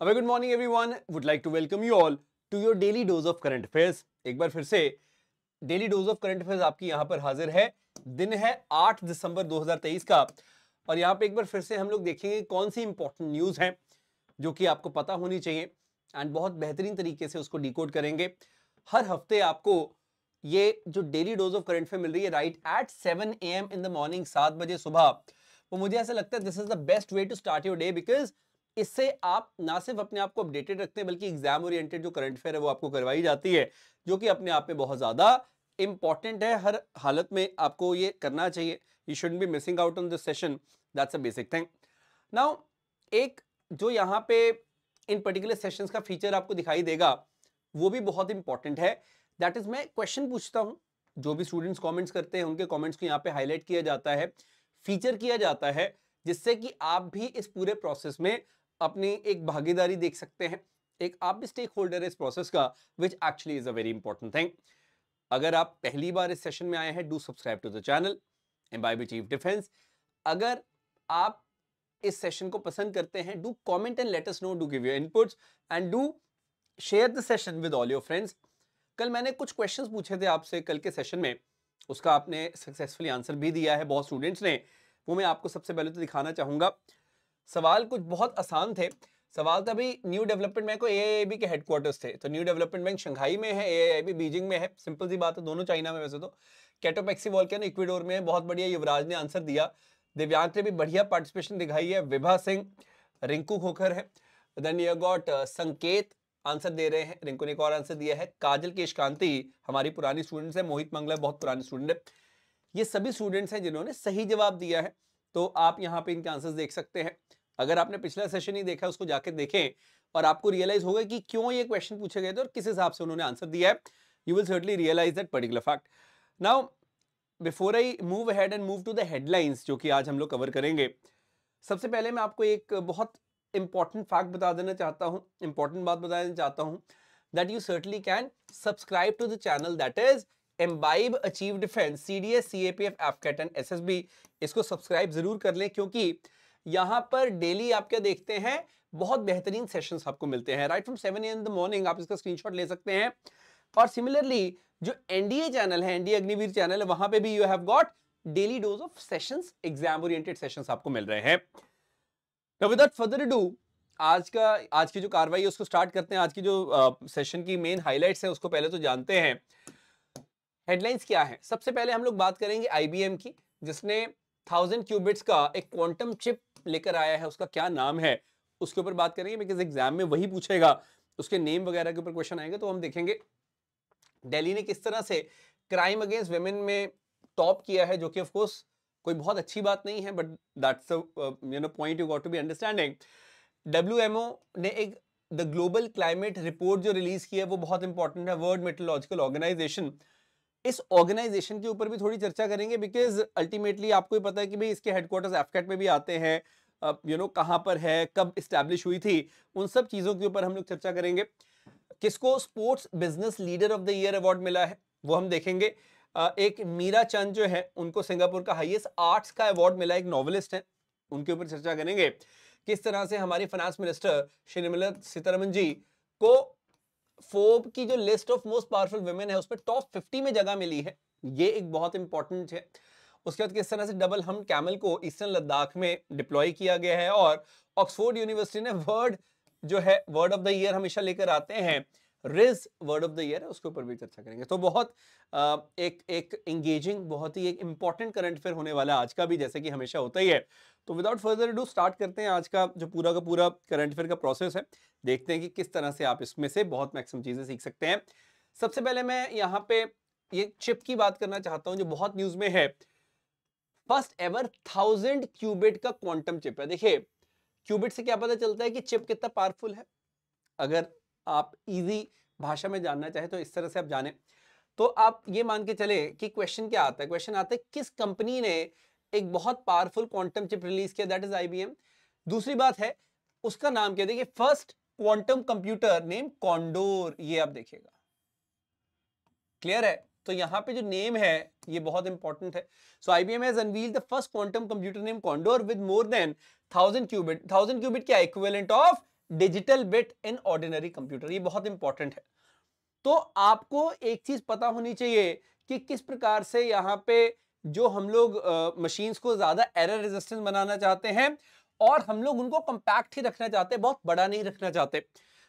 A good morning everyone. Would like to welcome you all to your daily dose of current affairs एक बार फिर से daily dose of current affairs आपकी यहां पर हाजिर है दिन है 8 दिसंबर 2023 का और यहाँ पे एक बार फिर से हम लोग देखेंगे कौन सी इंपॉर्टेंट न्यूज़ है जो कि आपको पता होनी चाहिए एंड बहुत बेहतरीन तरीके से उसको डिकोड करेंगे हर हफ्ते आपको ये जो daily dose of current affair मिल रही है right at seven A M in the morning सात बजे सुबह वो तो मुझे ऐसा लगता है this is the best way to start your day because इससे आप ना सिर्फ अपने आप को अपडेटेड रखते हैं बल्कि एग्जाम ओरिएंटेड जो करंट अफेयर है वो आपको करवाई जाती है जो कि अपने आप में बहुत ज़्यादा इंपॉर्टेंट है हर हालत में आपको ये करना चाहिए you should be missing out on this session that's a basic thing now एक जो यहाँ पे इन पर्टिकुलर सेशन का फीचर आपको दिखाई देगा वो भी बहुत इंपॉर्टेंट है दैट इज मैं क्वेश्चन पूछता हूँ जो भी स्टूडेंट्स कमेंट्स करते हैं उनके कमेंट्स को यहाँ पे हाईलाइट किया जाता है फीचर किया जाता है जिससे कि आप भी इस पूरे प्रोसेस में अपनी एक भागीदारी देख सकते हैं एक आप भी स्टेक होल्डर है इस प्रोसेस का which actually is a very important thing अगर आप पहली बार इस सेशन में आए हैं do subscribe to the channel Embibe chief defence अगर आप इस सेशन को पसंद करते हैं do comment and let's know do give your inputs and do share the session with all your friends कल मैंने कुछ क्वेश्चन पूछे थे आपसे कल के सेशन में उसका आपने सक्सेसफुली आंसर भी दिया है बहुत स्टूडेंट्स ने वो मैं आपको सबसे पहले तो दिखाना चाहूँगा सवाल कुछ बहुत आसान थे सवाल था अभी न्यू डेवलपमेंट बैंक और ए के हेडक्वार्टर्स थे तो न्यू डेवलपमेंट बैंक शंघाई में है ए बीजिंग में है सिंपल सी बात है दोनों चाइना में वैसे तो कैटोपैक्सी ना इक्विडोर में है बहुत बढ़िया युवराज ने आंसर दिया दिव्यांग ने भी बढ़िया पार्टिसिपेशन दिखाई है विभा सिंह रिंकू खोखर है then you got Sanket answer दे रहे हैं रिंकू ने एक और आंसर दिया है काजल केशकांति हमारी पुरानी स्टूडेंट्स है मोहित मंगला बहुत पुरानी स्टूडेंट है ये सभी स्टूडेंट्स हैं जिन्होंने सही जवाब दिया है तो आप यहाँ पे इनके आंसर्स देख सकते हैं अगर आपने पिछला सेशन ही देखा उसको जाके देखें और आपको रियलाइज होगा कि क्यों ये क्वेश्चन पूछे गए थे और किस हिसाब से उन्होंने आंसर दिया है you will certainly realise that particular fact now before I move ahead and move to the headlines जो कि आज हम लोग कवर करेंगे सबसे पहले मैं आपको एक बहुत इंपॉर्टेंट फैक्ट बता देना चाहता हूँ इंपॉर्टेंट बात बता देना चाहता हूँ that you certainly can subscribe to the channel that is Embibe achieve defence C D S C A P F AFCAT and S S B इसको सब्सक्राइब जरूर कर लें क्योंकि यहाँ पर डेली आप क्या देखते हैं बहुत बेहतरीन सेशंस आपको मिलते हैं right from seven in the morning आप इसका स्क्रीनशॉट ले सकते हैं और सिमिलरली जो एनडीए चैनल है एनडीए अग्निवीर चैनल है वहां पे भी you have got daily dose of sessions exam oriented sessions आपको मिल रहे हैं नाउ विदाउट फर्दर डू आज का आज की जो कार्रवाई है उसको स्टार्ट करते हैं आज की जो सेशन की मेन हाईलाइट्स है उसको पहले तो जानते हैं हेडलाइंस क्या है सबसे पहले हम लोग बात करेंगे आईबीएम की जिसने थाउजेंड क्यूबिट्स का एक क्वांटम चिप लेकर आया है उसका क्या नाम है उसके ऊपर बात करेंगे बिकॉज एग्जाम में वही पूछेगा उसके नेम वगैरह के ऊपर क्वेश्चन आएंगे तो हम देखेंगे दिल्ली ने किस तरह से क्राइम अगेंस्ट वेमेन में टॉप किया है जो कि ऑफकोर्स कोई बहुत अच्छी बात नहीं है but that's no point you got to be understanding W ने एक द ग्लोबल क्लाइमेट रिपोर्ट जो रिलीज किया है वो बहुत इंपॉर्टेंट है वर्ल्ड मेट्रोलॉजिकल ऑर्गेनाइजेशन इस ऑर्गेनाइजेशन के ऊपर भी थोड़ी चर्चा करेंगे बिकॉज अल्टीमेटली आपको ही पता है कि भाई इसके हेडक्वार्टर्स एफकेट में भी आते हैं यू नो you know, कहाँ पर है कब इस्टेब्लिश हुई थी उन सब चीज़ों के ऊपर हम लोग चर्चा करेंगे किसको sports business leader of the year award मिला है वो हम देखेंगे एक मीरा चंद जो है उनको सिंगापुर का हाईएस्ट आर्ट्स का अवार्ड मिला एक नॉवलिस्ट है उनके ऊपर चर्चा करेंगे किस तरह से हमारी फाइनेंस मिनिस्टर श्री निर्मला सीतारमन जी को फोब की जो list of most powerful women है उसमें टॉप फिफ्टी में जगह मिली है ये एक बहुत इंपॉर्टेंट है उसके बाद किस तरह से डबल हम कैमल को ईस्टर्न लद्दाख में डिप्लॉय किया गया है और ऑक्सफोर्ड यूनिवर्सिटी ने वर्ड जो है वर्ड ऑफ द ईयर हमेशा लेकर आते हैं rizz word of the year है उसके ऊपर भी चर्चा करेंगे तो बहुत एक एक एंगेजिंग बहुत ही एक इंपॉर्टेंट करंट अफेयर होने वाला है आज का भी जैसे कि हमेशा होता ही है तो विदाउट फर्दर डू स्टार्ट करते हैं आज का जो पूरा का पूरा करंट अफेयर का प्रोसेस है देखते हैं कि किस तरह से आप इसमें से बहुत मैक्सिमम चीज़ें सीख सकते हैं सबसे पहले मैं यहाँ पे ये चिप की बात करना चाहता हूँ जो बहुत न्यूज़ में है फर्स्ट एवर थाउजेंड क्यूबिट का क्वांटम चिप है देखिए क्यूबिट से क्या पता चलता है कि चिप कितना पावरफुल है अगर आप इजी भाषा में जानना चाहे तो इस तरह से आप जाने तो आप ये मान के चले कि क्वेश्चन क्या आता है क्वेश्चन आता है किस कंपनी ने एक बहुत पावरफुल क्वांटम चिप रिलीज किया दैट इज आईबीएम दूसरी बात है उसका नाम क्या देखिए first quantum computer name Condor ये आप देखिएगा क्लियर है तो यहां पे जो नेम है ये बहुत इंपॉर्टेंट है so IBM has unveil the first quantum computer name Condor with more than thousand qubit thousand qubit क्या equivalent of digital bit in ordinary computer ये बहुत इंपॉर्टेंट है तो आपको एक चीज पता होनी चाहिए कि किस प्रकार से यहाँ पे जो हम लोग मशीन्स को ज्यादा एरर रेजिस्टेंस बनाना चाहते हैं और हम लोग उनको कंपैक्ट ही रखना चाहते हैं बहुत बड़ा नहीं रखना चाहते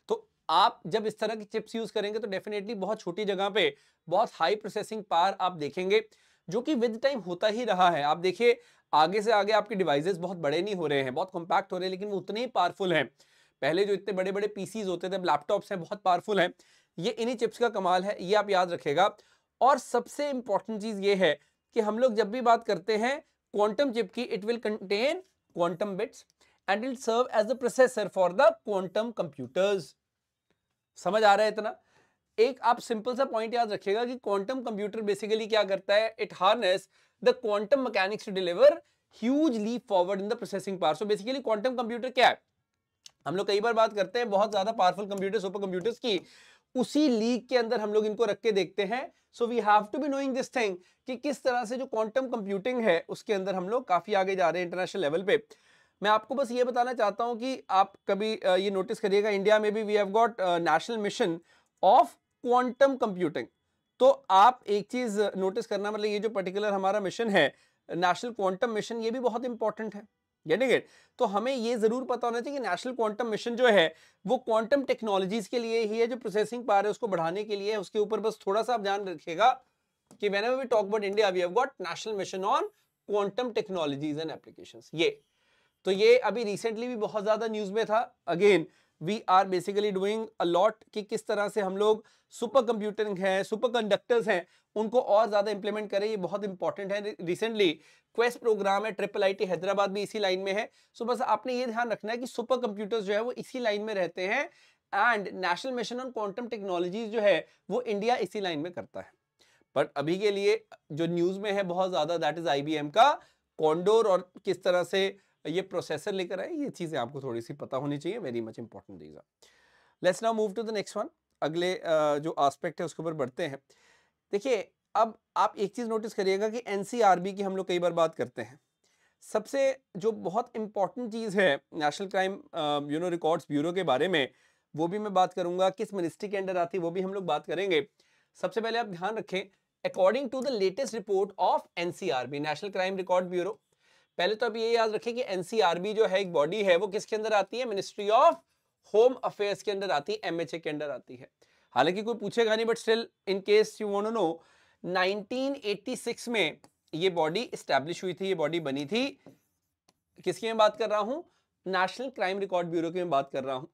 तो आप जब इस तरह की चिप्स यूज करेंगे तो डेफिनेटली बहुत छोटी जगह पे बहुत हाई प्रोसेसिंग पावर आप देखेंगे जो कि विद टाइम होता ही रहा है आप देखिए आगे से आगे आपके डिवाइसेस बहुत बड़े नहीं हो रहे हैं बहुत कॉम्पैक्ट हो रहे हैं लेकिन वो उतने ही पावरफुल हैं पहले जो इतने बड़े बड़े पीसीज होते थे लैपटॉप लैपटॉप्स हैं बहुत पावरफुल हैं ये इन्हीं चिप्स का कमाल है ये आप याद रखेगा और सबसे इंपॉर्टेंट चीज़ ये है कि हम लोग जब भी बात करते हैं क्वांटम चिप की it will contain quantum bits and it serve as the processor for the quantum computers समझ आ रहा है इतना एक आप सिंपल सा पॉइंट याद रखिएगा कि क्वांटम कंप्यूटर बेसिकली क्या करता है it harness the quantum mechanics to deliver huge leap forward in the processing part so basically quantum computer क्या है हम लोग कई बार बात करते हैं बहुत ज्यादा पावरफुल कंप्यूटर सुपर कंप्यूटर्स की उसी लीग के अंदर हम लोग इनको रख के देखते हैं so we have to be knowing this thing कि किस तरह से जो क्वांटम कंप्यूटिंग है उसके अंदर हम लोग काफी आगे जा रहे हैं इंटरनेशनल लेवल पे मैं आपको बस ये बताना चाहता हूं कि आप कभी ये नोटिस करिएगा इंडिया में भी we have got national mission of quantum computing तो आप एक चीज नोटिस करना मतलब ये जो पर्टिकुलर हमारा मिशन है नेशनल क्वांटम मिशन ये भी बहुत इंपॉर्टेंट है गेटिंग इट तो हमें ये ज़रूर पता होना चाहिए कि नेशनल क्वांटम मिशन जो है वो क्वांटम टेक्नोलॉजीज के लिए ही है जो प्रोसेसिंग पावर है उसको बढ़ाने के लिए उसके ऊपर बस थोड़ा सा आप ध्यान रखिएगा कि whenever we talk about India we have got national mission on quantum technologies and application ये तो ये अभी रिसेंटली भी बहुत ज़्यादा न्यूज़ में था again we are basically doing a lot कि किस तरह से हम लोग सुपर कंप्यूटर है सुपर कंडक्टर्स हैं उनको और ज़्यादा इंप्लीमेंट करें ये बहुत इंपॉर्टेंट है रिसेंटली क्वेस्ट प्रोग्राम है ट्रिपल आई हैदराबाद भी इसी लाइन में है सो बस आपने ये ध्यान रखना है कि सुपर कंप्यूटर्स जो है वो इसी लाइन में रहते हैं and national mission on quantum technologies जो है वो इंडिया इसी लाइन में करता है बट अभी के लिए जो न्यूज़ में है बहुत ज़्यादा दैट इज़ आई का कॉन्डोर और किस तरह से ये प्रोसेसर लेकर आए ये चीज़ें आपको थोड़ी सी पता होनी चाहिए very much important these let's now move to the next one अगले जो आस्पेक्ट है उसके ऊपर बढ़ते हैं देखिए अब आप एक चीज़ नोटिस करिएगा कि एन की हम लोग कई बार बात करते हैं सबसे जो बहुत इंपॉर्टेंट चीज़ है national crime you know records bureau के बारे में वो भी मैं बात करूंगा किस मिनिस्ट्री के अंडर आती है वो भी हम लोग बात करेंगे सबसे पहले आप ध्यान रखें according to the latest report of NCRB national crime record bureau पहले तो अभी ये याद रखें कि एनसीआरबी जो है एक बॉडी है वो किसके अंदर आती है मिनिस्ट्री ऑफ होम अफेयर्स के अंदर आती है एमएचए के अंदर आती है हालांकि कोई पूछेगा नहीं but still in case you want to know 1986 में ये बॉडी इस्टेब्लिश हुई थी ये बॉडी बनी थी किसकी मैं बात कर रहा हूं नेशनल क्राइम रिकॉर्ड ब्यूरो की मैं बात कर रहा हूं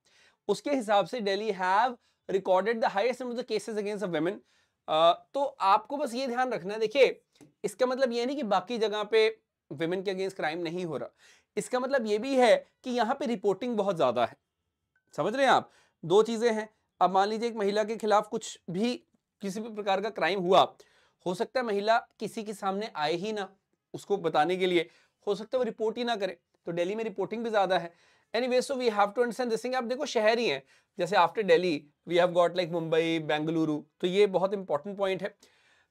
उसके हिसाब से Delhi have recorded the highest number of cases against of women तो आपको बस ये ध्यान रखना है देखिए इसका मतलब ये नहीं कि बाकी जगह पे वेमेन के अगेंस्ट क्राइम नहीं हो रहा इसका मतलब ये भी है कि यहाँ पे रिपोर्टिंग बहुत ज़्यादा है समझ रहे हैं आप दो चीज़ें हैं अब मान लीजिए एक महिला के खिलाफ कुछ भी किसी भी प्रकार का क्राइम हुआ हो सकता है महिला किसी के सामने आए ही ना उसको बताने के लिए हो सकता है वो रिपोर्ट ही ना करे तो डेली में रिपोर्टिंग भी ज़्यादा है anyway so we have to understand this thing आप देखो शहर ही हैं जैसे after Delhi we have got like Mumbai Bengaluru तो ये बहुत इंपॉर्टेंट पॉइंट है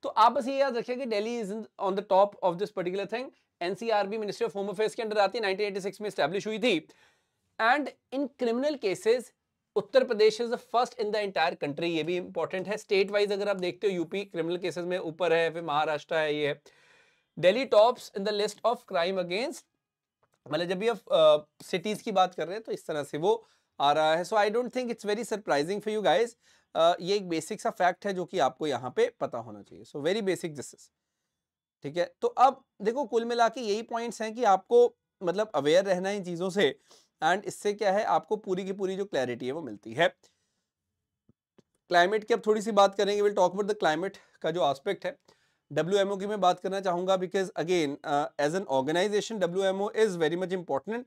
तो आप बस ये याद रखिए कि Delhi is on the top of this particular thing NCRB ministry of home affairs के अंडर आती है 1986 में स्टैब्लिश हुई थी and in criminal cases Uttar Pradesh is the first in the entire country ये भी इंपॉर्टेंट है स्टेट वाइज अगर आप देखते हो यूपी क्रिमिनल केसेस में ऊपर है फिर महाराष्ट्र है ये Delhi tops in the list of crime against मतलब जब भी आप सिटीज की बात कर रहे हैं तो इस तरह से वो आ रहा है so I don't think it's very surprising for you guys ये एक बेसिक सा फैक्ट है जो कि आपको यहाँ पे पता होना चाहिए so very basic this is ठीक है तो अब देखो कुल मिला के यही पॉइंट्स हैं कि आपको मतलब अवेयर रहना है इन चीज़ों से एंड इससे क्या है आपको पूरी की पूरी जो क्लैरिटी है वो मिलती है क्लाइमेट की अब थोड़ी सी बात करेंगे will talk about the climate का जो आस्पेक्ट है डब्ल्यू की मैं बात करना चाहूंगा because again as an organisation W is very much important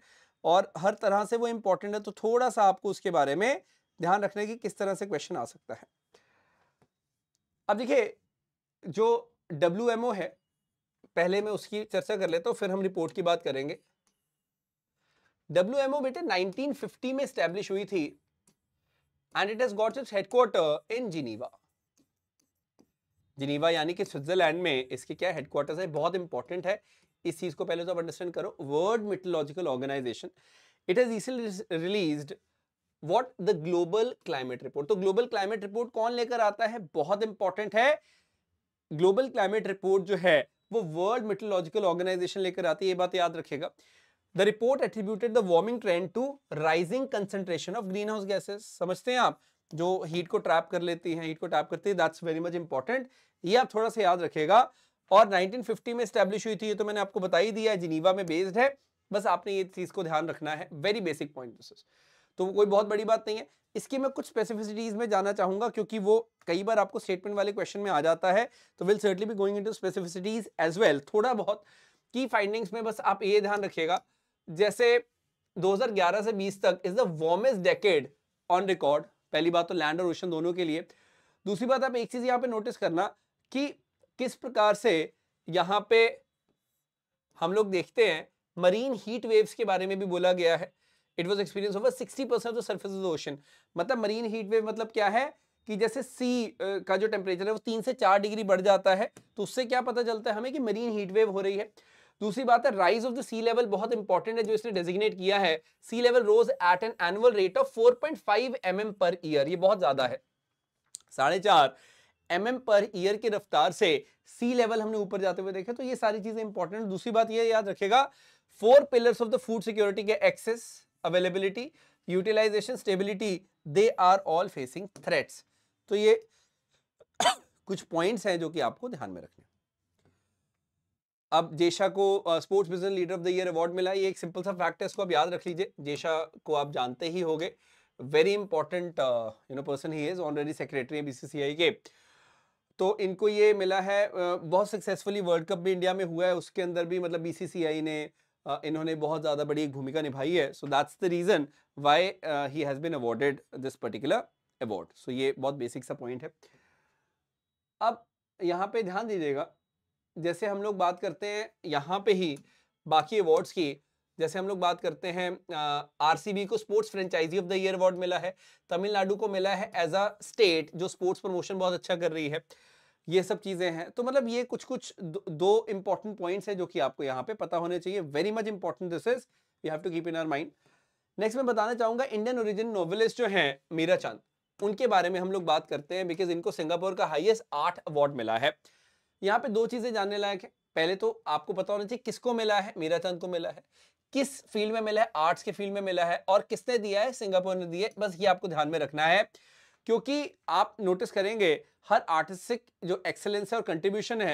और हर तरह से वो इम्पॉर्टेंट है तो थोड़ा सा आपको उसके बारे में ध्यान रखने की किस तरह से क्वेश्चन आ सकता है अब देखिए जो डब्ल्यू है पहले मैं उसकी चर्चा कर लेता हूँ फिर हम रिपोर्ट की बात करेंगे डब्ल्यू एम ओ बेटे नाइनटीन फिफ्टी में स्टैब्लिश हुई थी and it has got its headquarter in Geneva Geneva यानी कि स्विट्जरलैंड में इसके क्या हेडक्वार्टर है बहुत इंपॉर्टेंट है इस चीज को पहले तो आप अंडरस्टैंड करो world meteorological organisation it is recently release what the global climate report तो ग्लोबल क्लाइमेट रिपोर्ट कौन लेकर आता है बहुत इंपॉर्टेंट है ग्लोबल क्लाइमेट रिपोर्ट जो है वो वर्ल्ड मेट्रोलॉजिकल ऑर्गेनाइजेशन लेकर आती है ये बात याद रखेगा the report attributed the warming trend to rising concentration of greenhouse gases समझते हैं आप जो हीट को ट्रैप कर लेती हैं हीट को ट्रैप करती है दैट्स वेरी मच इंपॉर्टेंट ये आप थोड़ा सा याद रखेगा और 1950 में स्टैब्लिश हुई थी ये तो मैंने आपको बताई दिया है जिनीवा में बेस्ड है बस आपने ये चीज को ध्यान रखना है very basic point this is तो कोई बहुत बड़ी बात नहीं है इसकी मैं कुछ स्पेसिफिसिटीज में जाना चाहूंगा क्योंकि वो कई बार आपको स्टेटमेंट वाले क्वेश्चन में आ जाता है तो will certainly be going to specificities as well थोड़ा बहुत की फाइंडिंग्स में बस आप ये ध्यान रखिएगा जैसे 2011 से 20 तक is the warmest decade on record पहली बात तो लैंड और ओशन दोनों के लिए दूसरी बात आप एक चीज़ यहाँ पे नोटिस करना कि किस प्रकार से यहाँ पे हम लोग देखते हैं मरीन हीट वेव्स के बारे में भी बोला गया है it was experience over sixty percent of surface of ocean मतलब मरीन हीट वेव मतलब क्या है कि जैसे सी का जो टेम्परेचर है वो तीन से चार डिग्री बढ़ जाता है तो उससे क्या पता चलता है हमें कि मरीन हीट वेव हो रही है दूसरी बात है rise of the sea level बहुत इंपॉर्टेंट है जो इसने डेजिग्नेट किया है sea level rose at an annual rate of 4.5 point mm per year ये बहुत ज्यादा है साढ़े चार एम mm पर ईयर की रफ्तार से सी लेवल हमने ऊपर जाते हुए देखा तो ये सारी चीजें इंपॉर्टेंट दूसरी बात ये याद रखेगा four pillars of the food security के access availability utilization stability they are all facing threats तो ये कुछ पॉइंट्स हैं जो कि आपको ध्यान में रखने अब जेशा को sports business leader of the year award मिला ये एक सिंपल सा फैक्ट है इसको आप याद रख लीजिए जेशा को आप जानते ही हो गए very important you know person he is honorary secretary B C C I के तो इनको ये मिला है बहुत सक्सेसफुली वर्ल्ड कप भी इंडिया में हुआ है उसके अंदर भी मतलब बी सी सी आई ने इन्होंने बहुत ज़्यादा बड़ी एक भूमिका निभाई है so that's the reason why he has been awarded this particular award so ये बहुत बेसिक सा पॉइंट है अब यहाँ पे ध्यान दीजिएगा जैसे हम लोग बात करते हैं यहाँ पे ही बाकी अवार्ड्स की जैसे हम लोग बात करते हैं आरसीबी को sports franchise of the year award मिला है तमिलनाडु को मिला है एज अ स्टेट जो स्पोर्ट्स प्रमोशन बहुत अच्छा कर रही है ये सब चीज़ें हैं तो मतलब ये कुछ कुछ दो इंपॉर्टेंट पॉइंट्स हैं जो कि आपको यहाँ पे पता होने चाहिए very much important this is you have to keep in our mind next मैं बताना चाहूँगा इंडियन ओरिजिन नॉवलिस्ट जो हैं मीरा चंद उनके बारे में हम लोग बात करते हैं बिकॉज इनको सिंगापुर का हाइएस्ट आर्ट अवार्ड मिला है यहाँ पे दो चीज़ें जानने लायक है पहले तो आपको पता होना चाहिए किसको मिला है मीरा चंद को मिला है किस फील्ड में मिला है आर्ट्स के फील्ड में मिला है और किसने दिया है सिंगापुर ने दिया है बस ये आपको ध्यान में रखना है क्योंकि आप नोटिस करेंगे हर आर्टिस्टिक जो एक्सेलेंस है और कंट्रीब्यूशन है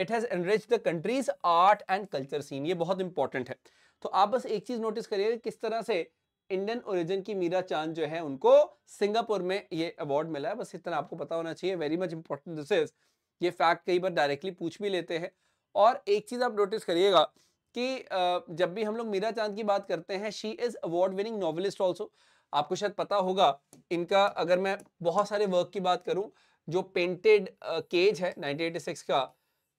it has enrich the country's art and culture scene ये बहुत इंपॉर्टेंट है तो आप बस एक चीज़ नोटिस करिएगा किस तरह से इंडियन ओरिजिन की मीरा चांद जो है उनको सिंगापुर में ये अवार्ड मिला है बस इतना आपको पता होना चाहिए very much important this is ये फैक्ट कई बार डायरेक्टली पूछ भी लेते हैं और एक चीज़ आप नोटिस करिएगा कि जब भी हम लोग मीरा चांद की बात करते हैं she is award winning novelist also आपको शायद पता होगा इनका अगर मैं बहुत सारे वर्क की बात करूं जो पेंटेड केज है 1986 का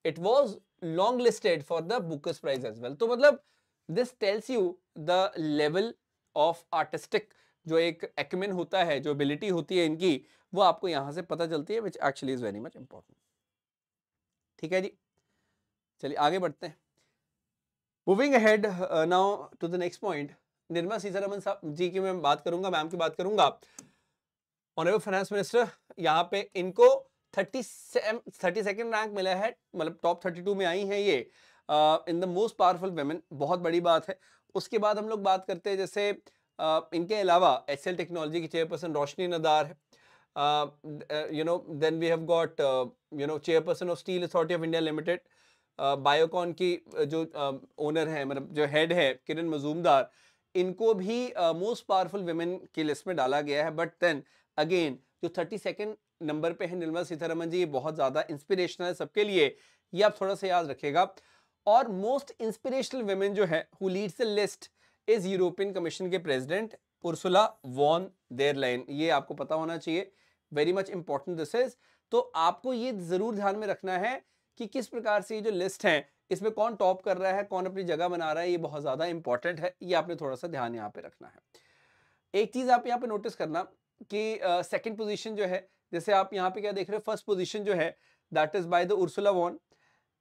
it was long listed for the bookers prize as well तो मतलब this tells you the level of artistic जो एक एक्मिन होता है जो एबिलिटी होती है इनकी वो आपको यहां से पता चलती है which actually is very much important ठीक है जी चलिए आगे बढ़ते हैं moving ahead now to the next point Nirmala Sitharaman साहब जी की मैं बात करूंगा मैम की बात करूंगा ऑनरेबल फाइनेंस मिनिस्टर यहाँ पे इनको थर्टी थर्टी सेकेंड रैंक मिला है मतलब टॉप थर्टी टू में आई हैं ये in the most powerful women बहुत बड़ी बात है उसके बाद हम लोग बात करते हैं जैसे uh, इनके अलावा एस टेक्नोलॉजी की चेयरपर्सन रोशनी नदार है you know then we have got you know chairperson of steel authority of India limited Biocon की जो ओनर uh, है मतलब जो हेड है किरण मजूमदार इनको भी मोस्ट पावरफुल वेमेन की लिस्ट में डाला गया है बट देन अगेन जो थर्टी सेकेंड नंबर पे है निर्मला सीतारमन जी ये बहुत ज़्यादा इंस्पिरेशनल है सबके लिए ये आप थोड़ा सा याद रखेगा और मोस्ट इंस्पिरेशनल वेमेन जो है who leads the list is European Commission के president Ursula von der Leyen ये आपको पता होना चाहिए very much important this is तो आपको ये ज़रूर ध्यान में रखना है कि किस प्रकार से ये जो लिस्ट हैं इसमें कौन टॉप कर रहा है कौन अपनी जगह बना रहा है ये बहुत ज़्यादा इंपॉर्टेंट है ये आपने थोड़ा सा ध्यान यहाँ पे रखना है एक चीज़ आप यहाँ पे नोटिस करना कि सेकेंड uh, पोजिशन जो है जैसे आप यहाँ पे क्या देख रहे हो फर्स्ट पोजिशन जो है that is by the Ursula von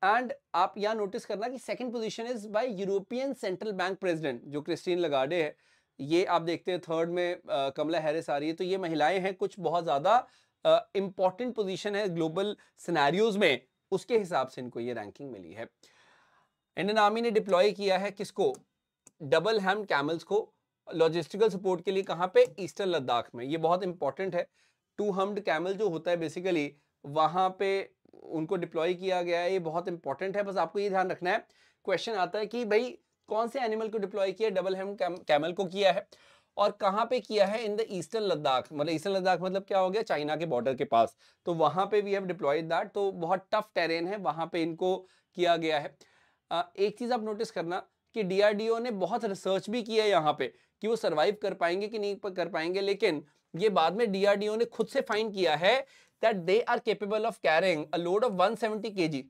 and आप यहाँ नोटिस करना कि second position is by European central bank president जो क्रिस्टीन लगाडे है ये आप देखते हैं थर्ड में आ, कमला हैरिस आ रही है तो ये महिलाएं हैं कुछ बहुत ज़्यादा इम्पॉर्टेंट पोजिशन है ग्लोबल सिनारियोज में उसके हिसाब से इनको ये रैंकिंग मिली है इंडियन आर्मी ने डिप्लॉय किया है किसको डबल हैम कैमल्स को लॉजिस्टिकल सपोर्ट के लिए कहाँ पे ईस्टर्न लद्दाख में ये बहुत इंपॉर्टेंट है टू हम्ड कैमल जो होता है बेसिकली वहाँ पे उनको डिप्लॉय किया गया है ये बहुत इंपॉर्टेंट है बस आपको ये ध्यान रखना है क्वेश्चन आता है कि भाई कौन से एनिमल को डिप्लॉय किया डबल हेम कैमल को किया है और कहाँ पे किया है इन द ईस्टर्न लद्दाख मतलब ईस्टर्न लद्दाख मतलब क्या हो गया चाइना के बॉर्डर के पास तो वहाँ पे वी हैव डिप्लॉयड दैट तो बहुत टफ टेरेन है वहाँ पे इनको किया गया है एक चीज़ आप नोटिस करना कि डीआरडीओ ने बहुत रिसर्च भी किया है यहाँ पे कि वो सरवाइव कर पाएंगे कि नहीं कर पाएंगे लेकिन ये बाद में डीआरडीओ ने खुद से फाइन किया है that they are capable of carrying a load of 170 seventy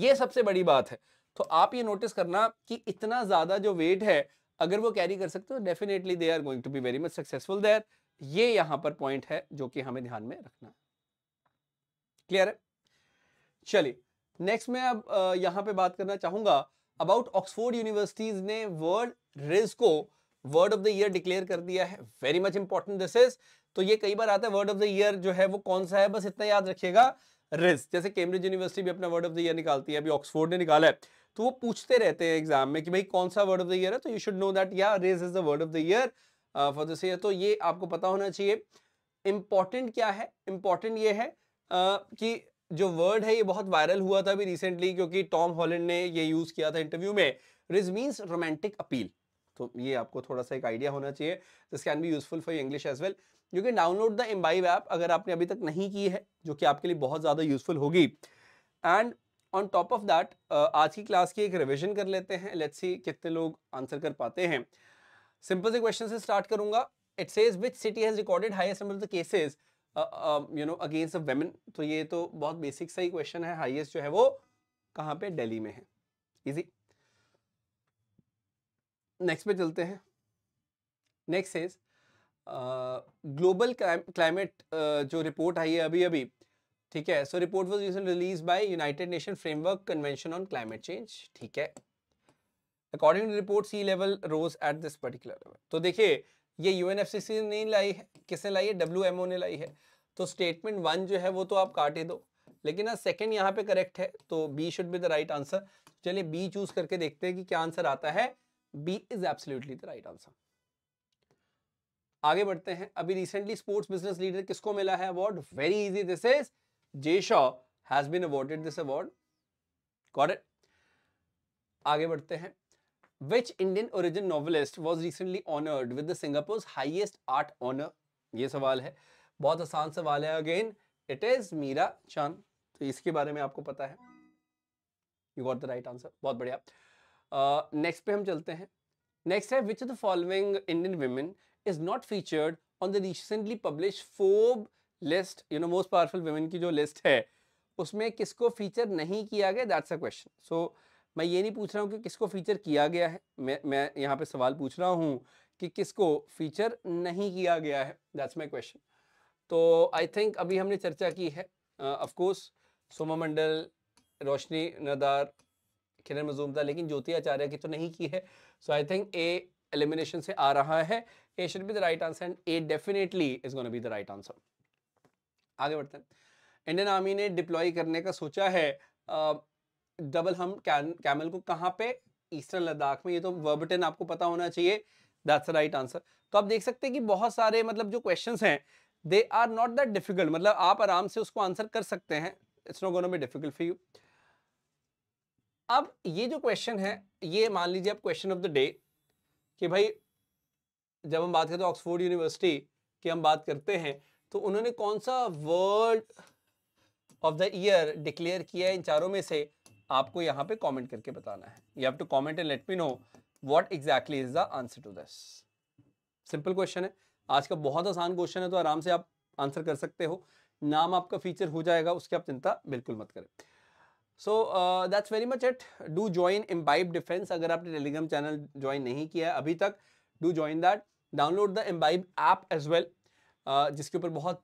ये सबसे बड़ी बात है तो आप ये नोटिस करना कि इतना ज़्यादा जो वेट है अगर वो कैरी कर सकते हो definitely they are going to be very much successful there ये यहां पर पॉइंट है जो कि हमें ध्यान में रखना है क्लियर है चलिए नेक्स्ट मैं अब यहाँ पे बात करना चाहूंगा अबाउट ऑक्सफोर्ड यूनिवर्सिटीज ने वर्ड रिज को word of the year declare कर दिया है very much important this is तो ये कई बार आता है वर्ड ऑफ द ईयर जो है वो कौन सा है बस इतना याद रखिएगा रिज जैसे कैम्ब्रिज यूनिवर्सिटी भी अपना वर्ड ऑफ द ईयर निकालती है अभी ऑक्सफोर्ड ने निकाला है तो वो पूछते रहते हैं एग्जाम में कि भाई कौन सा वर्ड ऑफ द ईयर है तो यू शुड नो दैट या rizz is the word of the year for this year तो ये आपको पता होना चाहिए इंपॉर्टेंट क्या है इंपॉर्टेंट ये है uh, कि जो वर्ड है ये बहुत वायरल हुआ था अभी रिसेंटली क्योंकि टॉम हॉलैंड ने ये यूज किया था इंटरव्यू में रिज मीन्स रोमांटिक अपील तो ये आपको थोड़ा सा एक आइडिया होना चाहिए this can be useful for English as well you can download the Embibe app अगर आपने अभी तक नहीं की है जो कि आपके लिए बहुत ज़्यादा यूजफुल होगी and on top of that आज की क्लास की एक रिविजन कर लेते हैं लेट्स सी कितने लोग आंसर कर पाते हैं सिंपल से क्वेश्चन से स्टार्ट करूंगा it says which city has recorded highest number of the cases you know against the women तो ये तो बहुत बेसिक सही क्वेश्चन है हाईएस्ट जो है वो कहाँ पे दिल्ली में है इजी नेक्स्ट पे चलते हैं नेक्स्ट इज ग्लोबल क्लाइमेट जो रिपोर्ट आई है अभी अभी ठीक है so report was recent release by United Nation framework convention on climate change ठीक है according to report sea level rose at this particular level तो देखिए ये यू ने लाई है किसने लाई है डब्ल्यू ने लाई है तो स्टेटमेंट वन जो है वो तो आप काटे दो लेकिन ना हाँ, सेकेंड यहाँ पे करेक्ट है तो B should be the right answer चलिए बी चूज करके देखते हैं कि क्या आंसर आता है B is absolutely the right answer आगे बढ़ते हैं अभी रिसेंटली स्पोर्ट्स बिजनेस लीडर किसको मिला है award very easy this is Jay Shah has been awarded this award got it आगे बढ़ते हैं Which Indian origin novelist was recently honored with the Singapore's highest art honor? ये सवाल है बहुत आसान सवाल है अगेन इट इज मीरा चांद तो इसके बारे में आपको पता है you got the right answer बहुत बढ़िया नेक्स्ट uh, पे हम चलते हैं नेक्स्ट है which the following Indian women is not featured on the recently publish फोब list you know most powerful women की जो लिस्ट है उसमें किसको फीचर नहीं किया गया दैट्स अ क्वेश्चन सो मैं ये नहीं पूछ रहा हूँ कि किसको फीचर किया गया है मैं मैं यहाँ पे सवाल पूछ रहा हूँ कि किसको फीचर नहीं किया गया है दैट्स माई क्वेश्चन तो आई थिंक अभी हमने चर्चा की है ऑफकोर्स सोमा मंडल रोशनी नदार किरण मजूमदार लेकिन ज्योति आचार्य की तो नहीं की है so I think A elimination से आ रहा है A should be the right answer and A definitely is gonna be the right answer आगे बढ़ते हैं इंडियन आर्मी ने डिप्लॉय करने का सोचा है uh, डबल हम कैमल को कहां पे ईस्टर्न लद्दाख में ये तो वर्बटन आपको पता होना चाहिए दैट्स राइट आंसर तो आप देख सकते हैं कि बहुत सारे मतलब जो क्वेश्चन हैं they are not that difficult मतलब आप आराम से उसको आंसर कर सकते हैं it's not gonna be difficult for you अब ये जो क्वेश्चन है ये मान लीजिए आप क्वेश्चन ऑफ द डे कि भाई जब हम बात करते हैं ऑक्सफोर्ड यूनिवर्सिटी की हम बात करते हैं तो उन्होंने कौन सा word of the year declare किया है इन चारों में से आपको यहाँ पे कमेंट करके बताना है you have to comment and let me know what exactly is the answer to this simple question है आज का बहुत आसान क्वेश्चन है तो आराम से आप आंसर कर सकते हो नाम आपका फीचर हो जाएगा उसकी आप चिंता बिल्कुल मत करें so that's very much it do join Embibe defence अगर आपने टेलीग्राम चैनल ज्वाइन नहीं किया है अभी तक do join that download the Embibe app as well जिसके ऊपर बहुत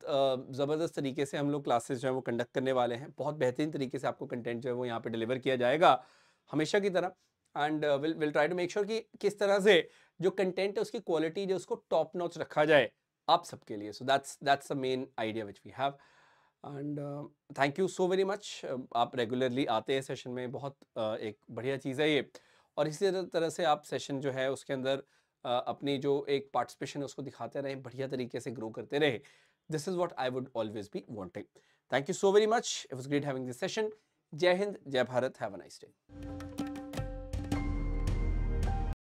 ज़बरदस्त तरीके से हम लोग क्लासेस जो है वो कंडक्ट करने वाले हैं बहुत बेहतरीन तरीके से आपको कंटेंट जो है वो यहाँ पर डिलीवर किया जाएगा हमेशा की तरह and will will try to make sure कि किस तरह से जो कंटेंट है उसकी क्वालिटी जो उसको टॉप नॉच रखा जाए आप सबके लिए so that's that's a main idea which we have and thank you so very much आप रेगुलरली आते हैं सेशन में बहुत uh, एक बढ़िया चीज़ है ये और इसी तरह से आप सेशन जो है उसके अंदर अपनी जो एक पार्टिसिपेशन है उसको दिखाते रहें बढ़िया तरीके से ग्रो करते रहें this is what I would always be wanting thank you so very much it was great having this session जय हिंद जय Bharat have a nice day